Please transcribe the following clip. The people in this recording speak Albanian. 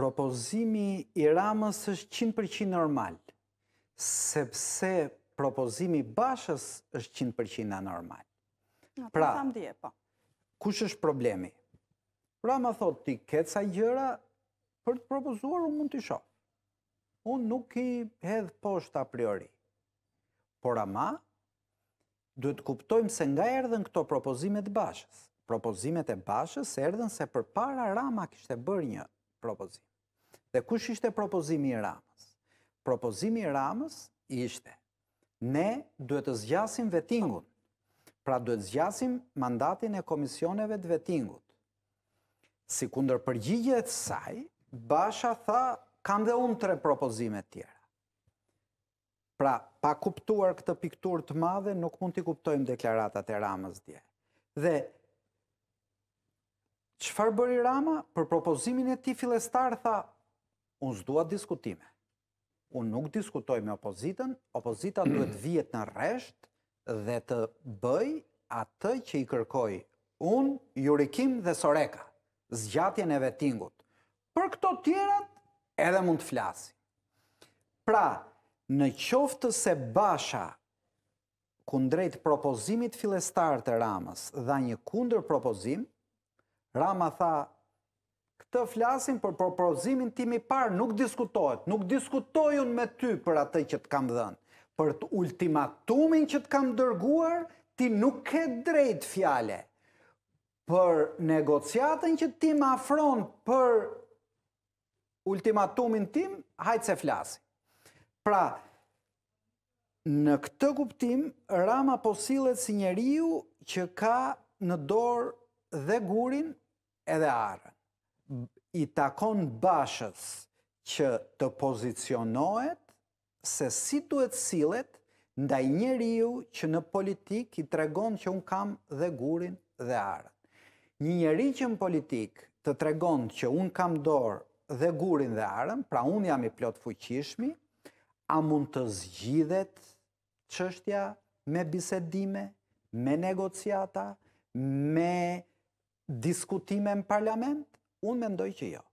propozimi i Ramës është 100% normal, sepse propozimi i Bashës është 100% anormal. Po pra, po. Kush është problemi? Rama thot ti ke ca gjëra për të propozuar, unë mund t'i shoh. Unë nuk i hedhë poshtë a priori. Por ama, duhet të kuptojmë se nga erdhen këto propozimet bashës. Propozimet e bashës erdhen se për para Rama kishte bërë një propozim. Dhe kush ishte propozimi i Ramës? Propozimi i Ramës ishte ne duhet të zgjasim vetingut, Pra duhet të zgjasim mandatin e komisioneve të vettingut. Si kunder përgjigje të saj, Basha tha kanë dhe unë tre propozime tjera. Pra, pa kuptuar këtë piktur të madhe, nuk mund t'i kuptojmë deklaratat e Ramës dje. Dhe, qëfar bëri Rama? Për propozimin e ti filestar, tha, unë zdua diskutime. Unë nuk diskutoj me opozitën, opozita duhet vjet në resht dhe të bëj atë që i kërkoj unë, jurikim dhe soreka, zgjatjen e vetingut. Për këto tjera, edhe mund të flasi. Pra, në qoftë se basha kundrejt propozimit filestar të Ramës dhe një kundër propozim, Rama tha, të flasim për propozimin timi parë, nuk diskutojt, nuk diskutojun me ty për atë që të kam dhënë. Për të ultimatumin që të kam dërguar, ti nuk ke drejt fjale. Për negociatën që ti më afron për ultimatumin tim, hajtë se flasin. Pra, në këtë kuptim, Rama posilet si njeriu që ka në dorë dhe gurin edhe arën i takon bashës që të pozicionohet se si duhet sillet ndaj njeriu që në politik i tregon që un kam dhe gurin dhe arën. Një njeri që në politik të tregon që un kam dorë dhe gurin dhe arën, pra un jam i plot fuqishmi, a mund të zgjidhet çështja me bisedime, me negociata, me diskutime në parlament? Unë mendoj që jo.